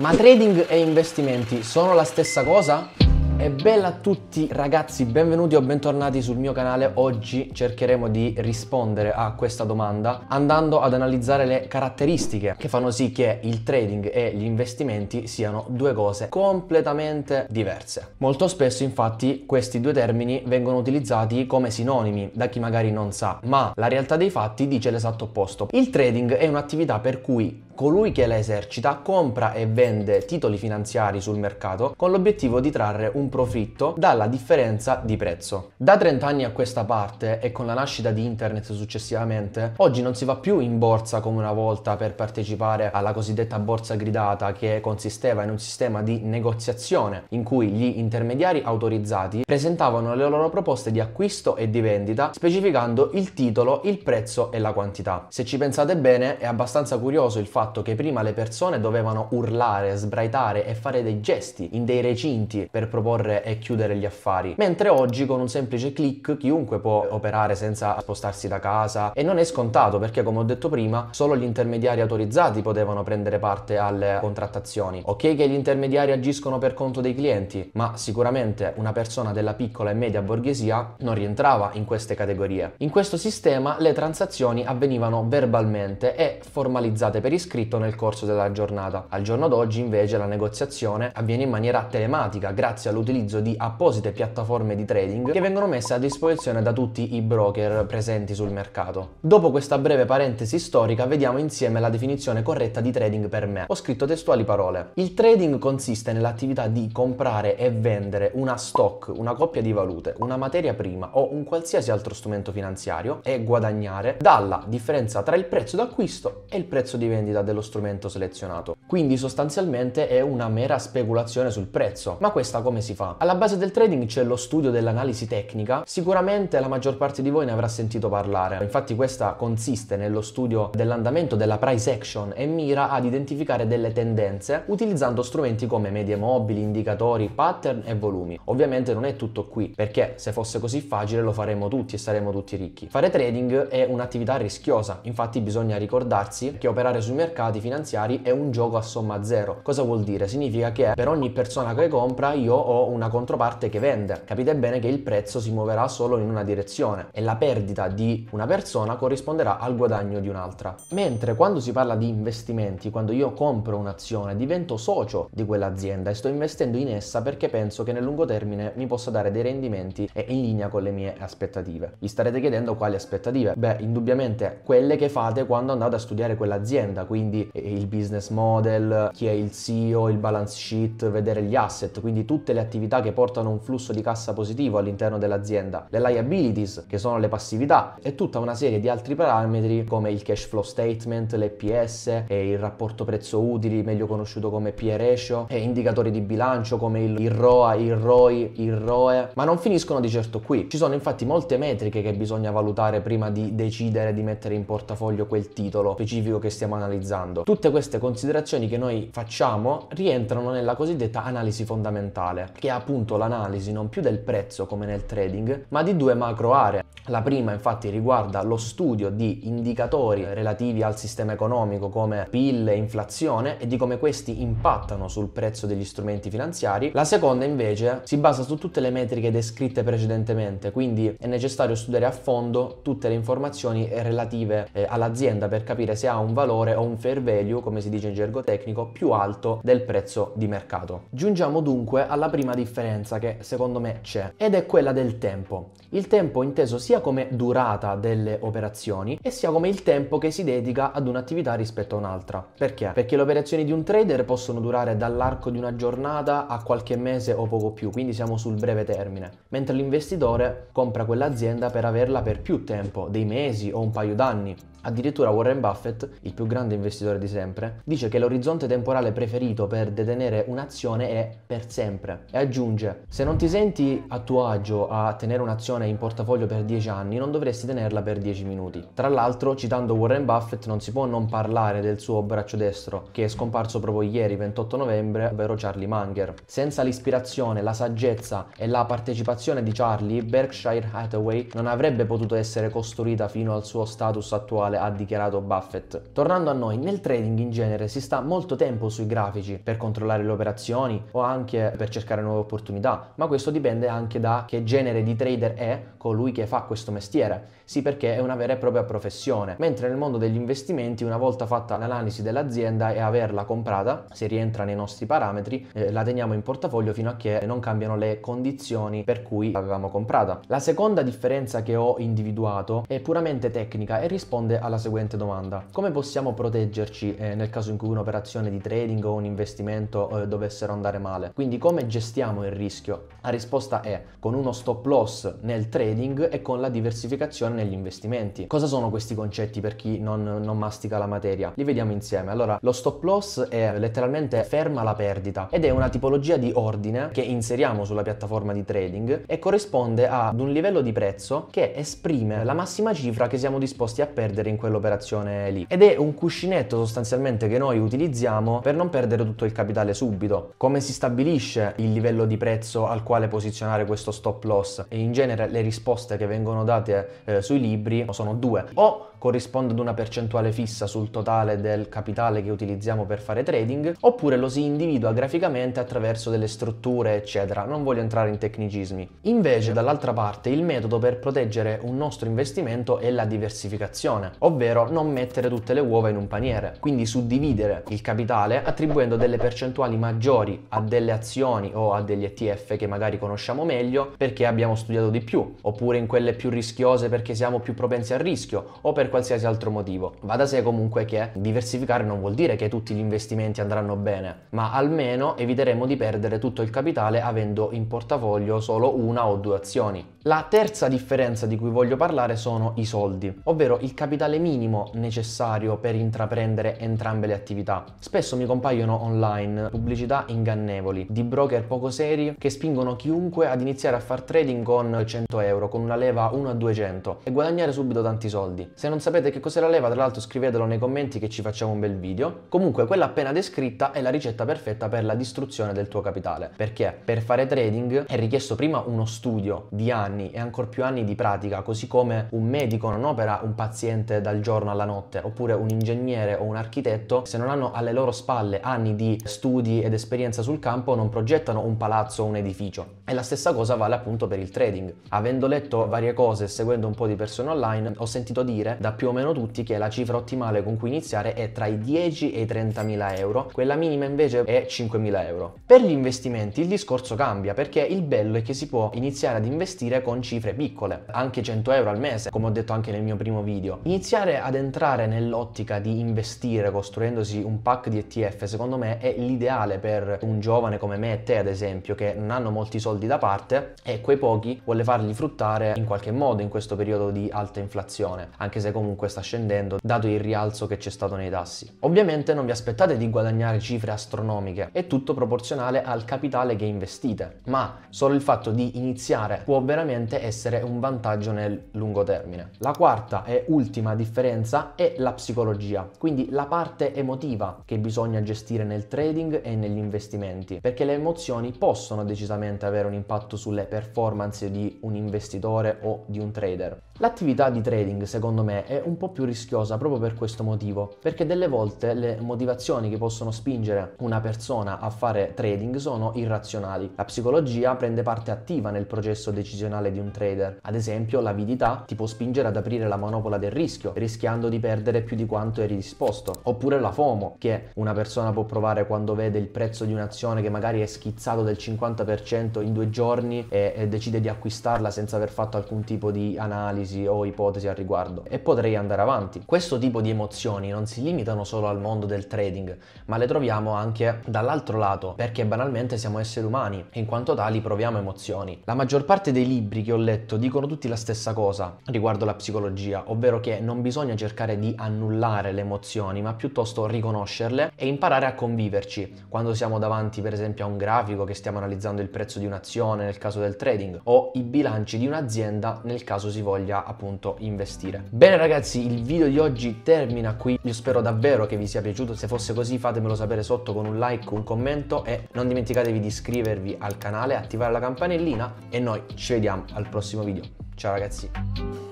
Ma trading e investimenti sono la stessa cosa? E bella a tutti ragazzi, benvenuti o bentornati sul mio canale. Oggi cercheremo di rispondere a questa domanda andando ad analizzare le caratteristiche che fanno sì che il trading e gli investimenti siano due cose completamente diverse. Molto spesso infatti questi due termini vengono utilizzati come sinonimi da chi magari non sa, ma la realtà dei fatti dice l'esatto opposto. Il trading è un'attività per cui colui che la esercita compra e vende titoli finanziari sul mercato con l'obiettivo di trarre un profitto dalla differenza di prezzo. Da 30 anni a questa parte e con la nascita di internet successivamente, oggi non si va più in borsa come una volta per partecipare alla cosiddetta borsa gridata che consisteva in un sistema di negoziazione in cui gli intermediari autorizzati presentavano le loro proposte di acquisto e di vendita specificando il titolo, il prezzo e la quantità. Se ci pensate bene è abbastanza curioso il fatto fatto che prima le persone dovevano urlare, sbraitare e fare dei gesti in dei recinti per proporre e chiudere gli affari, mentre oggi con un semplice click chiunque può operare senza spostarsi da casa e non è scontato perché come ho detto prima solo gli intermediari autorizzati potevano prendere parte alle contrattazioni. Ok che gli intermediari agiscono per conto dei clienti, ma sicuramente una persona della piccola e media borghesia non rientrava in queste categorie. In questo sistema le transazioni avvenivano verbalmente e formalizzate per iscritto iscritto nel corso della giornata. Al giorno d'oggi invece la negoziazione avviene in maniera telematica grazie all'utilizzo di apposite piattaforme di trading che vengono messe a disposizione da tutti i broker presenti sul mercato. Dopo questa breve parentesi storica vediamo insieme la definizione corretta di trading per me. Ho scritto testuali parole. Il trading consiste nell'attività di comprare e vendere una stock, una coppia di valute, una materia prima o un qualsiasi altro strumento finanziario e guadagnare dalla differenza tra il prezzo d'acquisto e il prezzo di vendita dello strumento selezionato. Quindi sostanzialmente è una mera speculazione sul prezzo. Ma questa come si fa? Alla base del trading c'è lo studio dell'analisi tecnica, sicuramente la maggior parte di voi ne avrà sentito parlare. Infatti questa consiste nello studio dell'andamento della price action e mira ad identificare delle tendenze utilizzando strumenti come medie mobili, indicatori, pattern e volumi. Ovviamente non è tutto qui, perché se fosse così facile lo faremmo tutti e saremmo tutti ricchi. Fare trading è un'attività rischiosa, infatti bisogna ricordarsi che operare sul mercato mercati finanziari è un gioco a somma zero. Cosa vuol dire? Significa che per ogni persona che compra io ho una controparte che vende. Capite bene che il prezzo si muoverà solo in una direzione e la perdita di una persona corrisponderà al guadagno di un'altra. Mentre quando si parla di investimenti, quando io compro un'azione, divento socio di quell'azienda e sto investendo in essa perché penso che nel lungo termine mi possa dare dei rendimenti e in linea con le mie aspettative. Vi starete chiedendo quali aspettative? Beh, indubbiamente quelle che fate quando andate a studiare quell'azienda, quindi quindi eh, il business model, chi è il CEO, il balance sheet, vedere gli asset, quindi tutte le attività che portano un flusso di cassa positivo all'interno dell'azienda, le liabilities che sono le passività e tutta una serie di altri parametri come il cash flow statement, l'EPS e il rapporto prezzo utili, meglio conosciuto come PE ratio, e indicatori di bilancio come il ROA, il ROI, il ROE, ma non finiscono di certo qui. Ci sono infatti molte metriche che bisogna valutare prima di decidere di mettere in portafoglio quel titolo specifico che stiamo analizzando analizzando. Tutte queste considerazioni che noi facciamo rientrano nella cosiddetta analisi fondamentale, che è appunto l'analisi non più del prezzo come nel trading, ma di due macro aree. La prima infatti riguarda lo studio di indicatori relativi al sistema economico come PIL e inflazione e di come questi impattano sul prezzo degli strumenti finanziari. La seconda invece si basa su tutte le metriche descritte precedentemente, quindi è necessario studiare a fondo tutte le informazioni relative eh, all'azienda per capire se ha un valore o un fair value, come si dice in gergo tecnico, più alto del prezzo di mercato. Giungiamo dunque alla prima differenza che secondo me c'è ed è quella del tempo. Il tempo inteso sia come durata delle operazioni e sia come il tempo che si dedica ad un'attività rispetto a un'altra. Perché? Perché le operazioni di un trader possono durare dall'arco di una giornata a qualche mese o poco più, quindi siamo sul breve termine, mentre l'investitore compra quell'azienda per averla per più tempo, dei mesi o un paio d'anni. Addirittura Warren Buffett, il più grande investitore di sempre, dice che l'orizzonte temporale preferito per detenere un'azione è per sempre e aggiunge se non ti senti a tuo agio a tenere un'azione in portafoglio per 10 anni non dovresti tenerla per 10 minuti. Tra l'altro, citando Warren Buffett, non si può non parlare del suo braccio destro che è scomparso proprio ieri 28 novembre, ovvero Charlie Munger. Senza l'ispirazione, la saggezza e la partecipazione di Charlie, Berkshire Hathaway non avrebbe potuto essere costruita fino al suo status attuale personale, ha dichiarato Buffett. Tornando a noi, nel trading in genere si sta molto tempo sui grafici per controllare le operazioni o anche per cercare nuove opportunità, ma questo dipende anche da che genere di trader è colui che fa questo mestiere. Sì, perché è una vera e propria professione, mentre nel mondo degli investimenti una volta fatta l'analisi dell'azienda e averla comprata, se rientra nei nostri parametri, eh, la teniamo in portafoglio fino a che non cambiano le condizioni per cui l'avevamo comprata. La seconda differenza che ho individuato è puramente tecnica e risponde alla seguente domanda. Come possiamo proteggerci eh, nel caso in cui un'operazione di trading o un investimento eh, dovessero andare male? Quindi come gestiamo il rischio? La risposta è con uno stop loss nel trading e con la diversificazione negli investimenti. Cosa sono questi concetti per chi non, non mastica la materia? Li vediamo insieme. Allora, lo stop loss è letteralmente ferma la perdita ed è una tipologia di ordine che inseriamo sulla piattaforma di trading e corrisponde ad un livello di prezzo che esprime la massima cifra che siamo disposti a perdere in quell'operazione lì. Ed è un cuscinetto sostanzialmente che noi utilizziamo per non perdere tutto il capitale subito. Come si stabilisce il livello di prezzo al quale posizionare questo stop loss? E in genere le risposte che vengono date eh, sui libri sono due. O corrisponde ad una percentuale fissa sul totale del capitale che utilizziamo per fare trading, oppure lo si individua graficamente attraverso delle strutture, eccetera. Non voglio entrare in tecnicismi. Invece, dall'altra parte, il metodo per proteggere un nostro investimento è la diversificazione, ovvero non mettere tutte le uova in un paniere, quindi suddividere il capitale attribuendo delle percentuali maggiori a delle azioni o a degli ETF che magari conosciamo meglio perché abbiamo studiato di più, oppure in quelle più rischiose perché siamo più propensi al rischio o per qualsiasi altro motivo. Va da sé comunque che diversificare non vuol dire che tutti gli investimenti andranno bene, ma almeno eviteremo di perdere tutto il capitale avendo in portafoglio solo una o due azioni. La terza differenza di cui voglio parlare sono i soldi, ovvero il capitale minimo necessario per intraprendere entrambe le attività. Spesso mi compaiono online pubblicità ingannevoli di broker poco seri che spingono chiunque ad iniziare a far trading con 100 euro, con una leva 1 a 200 e guadagnare subito tanti soldi. Se non sapete che cos'è la leva, tra l'altro scrivetelo nei commenti che ci facciamo un bel video. Comunque quella appena descritta è la ricetta perfetta per la distruzione del tuo capitale, perché per fare trading è richiesto prima uno studio di anni e ancora più anni di pratica, così come un medico non opera un paziente dal giorno alla notte, oppure un ingegnere o un architetto, se non hanno alle loro spalle anni di studi ed esperienza sul campo, non progettano un palazzo o un edificio. E la stessa cosa vale appunto per il trading. Avendo letto varie cose e seguendo un po' di persone online, ho sentito dire da più o meno tutti che la cifra ottimale con cui iniziare è tra i 10 e i 30.000 euro, quella minima invece è 5.000 euro. Per gli investimenti il discorso cambia perché il bello è che si può iniziare ad investire con cifre piccole, anche 100 euro al mese, come ho detto anche nel mio primo video. Iniziare ad entrare nell'ottica di investire costruendosi un pack di ETF secondo me è l'ideale per un giovane come me e te ad esempio che non hanno molti soldi da parte e quei pochi vuole farli fruttare in qualche modo in questo periodo di alta inflazione, anche se comunque sta scendendo dato il rialzo che c'è stato nei tassi. Ovviamente non vi aspettate di guadagnare cifre astronomiche, è tutto proporzionale al capitale che investite, ma solo il fatto di iniziare può veramente essere un vantaggio nel lungo termine. La quarta e ultima differenza è la psicologia, quindi la parte emotiva che bisogna gestire nel trading e negli investimenti, perché le emozioni possono decisamente avere un impatto sulle performance di un investitore o di un trader. L'attività di trading secondo me è un po' più rischiosa proprio per questo motivo, perché delle volte le motivazioni che possono spingere una persona a fare trading sono irrazionali. La psicologia prende parte attiva nel processo decisionale di un trader, ad esempio l'avidità ti può spingere ad aprire la manopola del rischio, rischiando di perdere più di quanto eri disposto, oppure la FOMO che una persona può provare quando vede il prezzo di un'azione che magari è schizzato del 50% in due giorni e, e decide di acquistarla senza aver fatto alcun tipo di analisi analisi o ipotesi al riguardo e potrei andare avanti. Questo tipo di emozioni non si limitano solo al mondo del trading, ma le troviamo anche dall'altro lato, perché banalmente siamo esseri umani e in quanto tali proviamo emozioni. La maggior parte dei libri che ho letto dicono tutti la stessa cosa riguardo la psicologia, ovvero che non bisogna cercare di annullare le emozioni, ma piuttosto riconoscerle e imparare a conviverci quando siamo davanti per esempio a un grafico che stiamo analizzando il prezzo di un'azione nel caso del trading o i bilanci di un'azienda nel caso si voglia voglia appunto investire. Bene ragazzi, il video di oggi termina qui. Io spero davvero che vi sia piaciuto. Se fosse così fatemelo sapere sotto con un like, un commento e non dimenticatevi di iscrivervi al canale, attivare la campanellina e noi ci vediamo al prossimo video. Ciao ragazzi!